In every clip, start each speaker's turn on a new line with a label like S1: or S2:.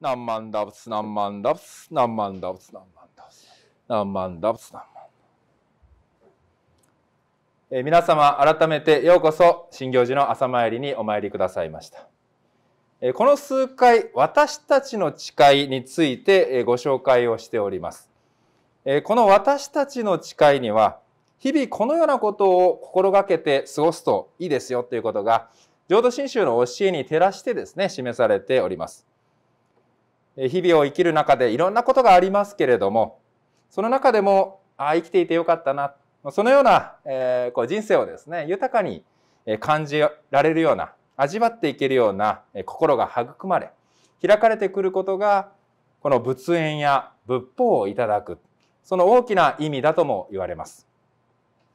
S1: 何万ダブス何万ダブス何万ダブス何万ダブス何万ダブス何万ダブスえー、皆様改めてようこそ新行寺の朝参りにお参りくださいました、えこの数回私たちの誓いについて、えご紹介をしております、えこの私たちの誓いには日々このようなことを心がけて過ごすといいですよということが浄土真宗の教えに照らしてですね示されております日々を生きる中でいろんなことがありますけれどもその中でもあ生きていてよかったなそのような、えー、こう人生をですね豊かに感じられるような味わっていけるような心が育まれ開かれてくることがこの仏縁や仏法をいただくその大きな意味だとも言われます。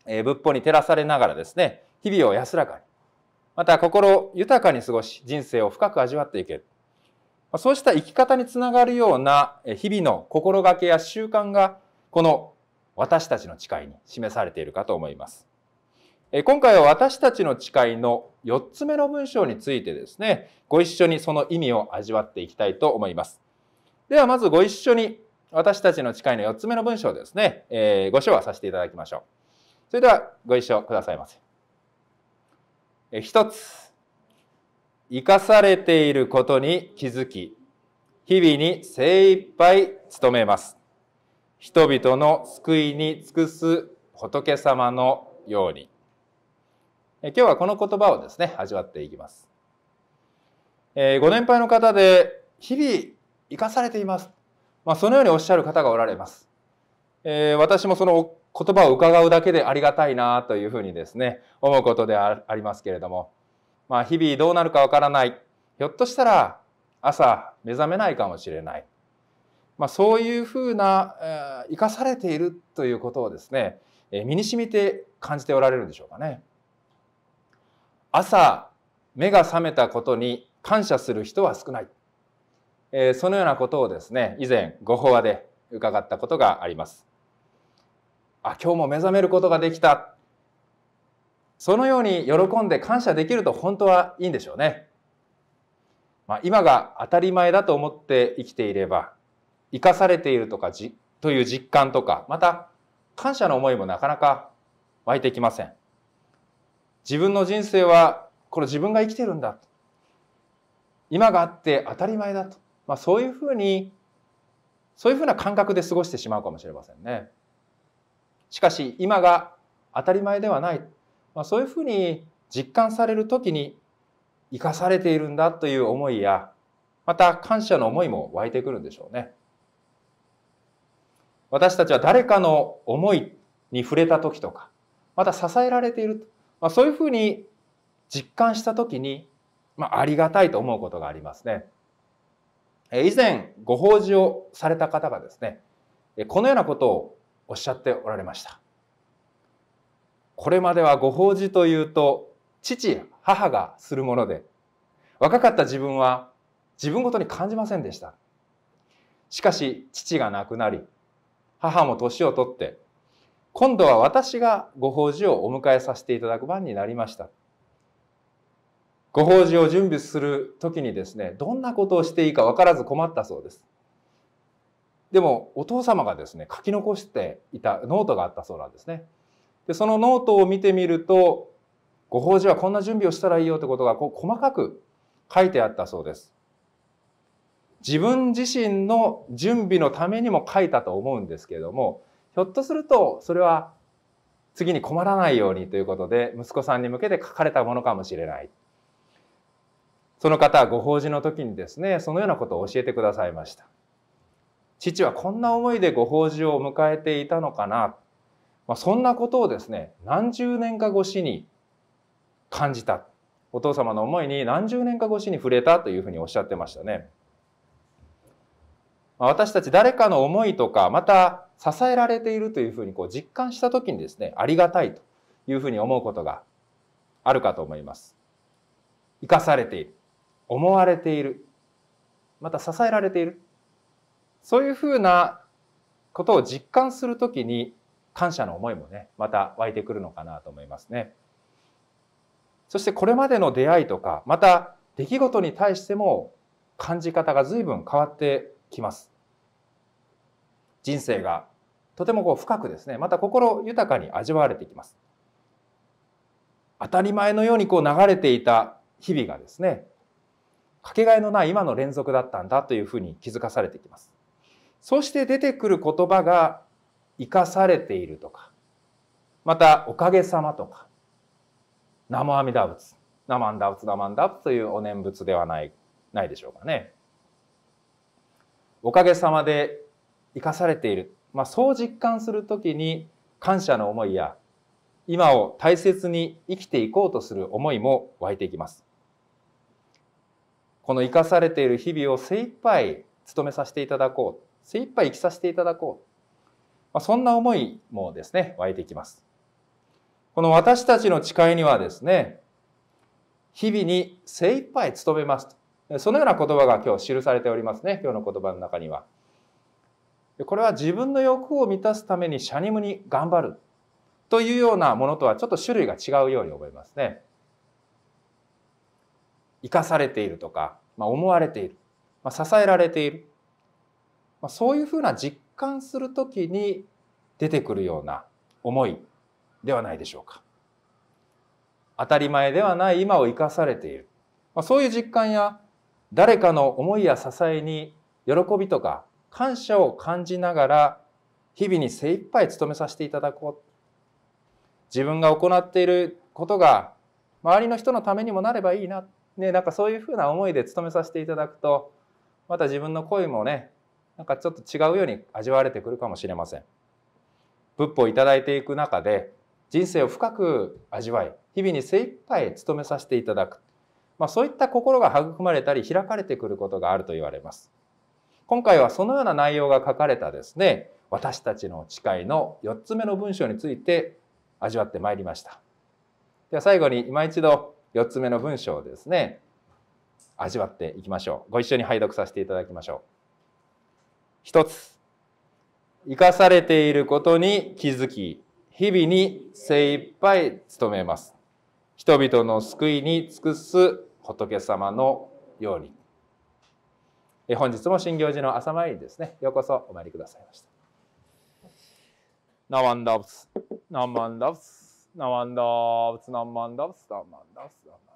S1: えー、仏法に照らされながらですね日々を安らかにまた心を豊かに過ごし人生を深く味わっていけるそうした生き方につながるような日々の心がけや習慣がこの私たちの誓いに示されているかと思います。今回は私たちの誓いの4つ目の文章についてですねご一緒にその意味を味わっていきたいと思います。ではまずご一緒に私たちの誓いの4つ目の文章ですね、えー、ご唱和させていただきましょう。それではご一緒くださいませ。え1つ生かされていることに気づき、日々に精一杯努めます。人々の救いに尽くす仏様のように。今日はこの言葉をですね、味わっていきます。えー、ご年配の方で、日々生かされています。まあ、そのようにおっしゃる方がおられます。えー、私もその言葉を伺うだけでありがたいなというふうにですね、思うことでありますけれども、まあ、日々どうなるかわからない。ひょっとしたら朝目覚めないかもしれない。まあ、そういうふうな、えー、生かされているということをですね、えー、身にしみて感じておられるんでしょうかね。朝目が覚めたことに感謝する人は少ない。えー、そのようなことをですね、以前ご法話で伺ったことがあります。あ、今日も目覚めることができた。そのように喜んで感謝できると本当はいいんでしょうね。まあ、今が当たり前だと思って生きていれば、生かされているとかじ、という実感とか、また感謝の思いもなかなか湧いてきません。自分の人生は、これ自分が生きてるんだと。今があって当たり前だと。まあ、そういうふうに、そういうふうな感覚で過ごしてしまうかもしれませんね。しかし、今が当たり前ではない。まあ、そういうふうに実感される時に生かされているんだという思いやまた感謝の思いも湧いてくるんでしょうね。私たちは誰かの思いに触れた時とかまた支えられているまあ、そういうふうに実感した時に、まあ、ありがたいと思うことがありますね。以前ご法事をされた方がですねこのようなことをおっしゃっておられました。これまではご法事というと父母がするもので若かった自分は自分ごとに感じませんでしたしかし父が亡くなり母も年を取って今度は私がご法事をお迎えさせていただく番になりましたご法事を準備する時にですねどんなことをしていいか分からず困ったそうですでもお父様がですね書き残していたノートがあったそうなんですねでそのノートを見てみるとご法事はこんな準備をしたらいいよってことがこう細かく書いてあったそうです。自分自身の準備のためにも書いたと思うんですけれどもひょっとするとそれは次に困らないようにということで息子さんに向けて書かれたものかもしれない。その方はご法事の時にですねそのようなことを教えてくださいました。父はこんな思いでご法事を迎えていたのかなまあ、そんなことをですね何十年か越しに感じたお父様の思いに何十年か越しに触れたというふうにおっしゃってましたね。まあ、私たち誰かの思いとかまた支えられているというふうにこう実感した時にですねありがたいというふうに思うことがあるかと思います。生かされている思われているまた支えられているそういうふうなことを実感するときに感謝の思いもねまた湧いてくるのかなと思いますね。そしてこれまでの出会いとかまた出来事に対しても感じ方が随分変わってきます。人生がとてもこう深くですねまた心豊かに味わわれてきます。当たり前のようにこう流れていた日々がですねかけがえのない今の連続だったんだというふうに気づかされてきます。そして出てくる言葉が生かされているとか、また、おかげさまとか、生阿弥陀仏、生安陀仏、生安陀仏というお念仏ではない、ないでしょうかね。おかげさまで生かされている。まあ、そう実感するときに、感謝の思いや、今を大切に生きていこうとする思いも湧いていきます。この生かされている日々を精一杯務めさせていただこう。精一杯生きさせていただこう。まあ、そんな思いもですね、湧いてきます。この私たちの誓いにはですね、日々に精一杯努めますと。そのような言葉が今日記されておりますね、今日の言葉の中には。これは自分の欲を満たすためにシャニムに頑張るというようなものとはちょっと種類が違うように思いますね。生かされているとか、まあ、思われている、まあ、支えられている、まあ、そういうふうな実観する時に出てくるような思いではないでしょうか。当たり前ではない今を生かされている。まあ、そういう実感や誰かの思いや支えに喜びとか感謝を感じながら日々に精一杯努めさせていただこう。自分が行っていることが周りの人のためにもなればいいな。ね、なんかそういうふうな思いで努めさせていただくと、また自分の恋もね、なんかちょっと違うように味わわれてくるかもしれません。仏法を頂いていく中で人生を深く味わい日々に精一杯努めさせていただく、まあ、そういった心が育まれたり開かれてくることがあると言われます。今回はそのような内容が書かれたですね私たちの誓いの4つ目の文章について味わってまいりました。では最後に今一度4つ目の文章をですね味わっていきましょう。ご一緒に拝読させていただきましょう。一つ、生かされていることに気づき、日々に精一杯努めます。人々の救いに尽くす仏様のように。本日も新行寺の朝参りですね、ようこそお参りくださいました。ナワンダブス、ナワンダブス、ナワンダブス、ナワンダブス、ナワンダブス、ナワンダブス。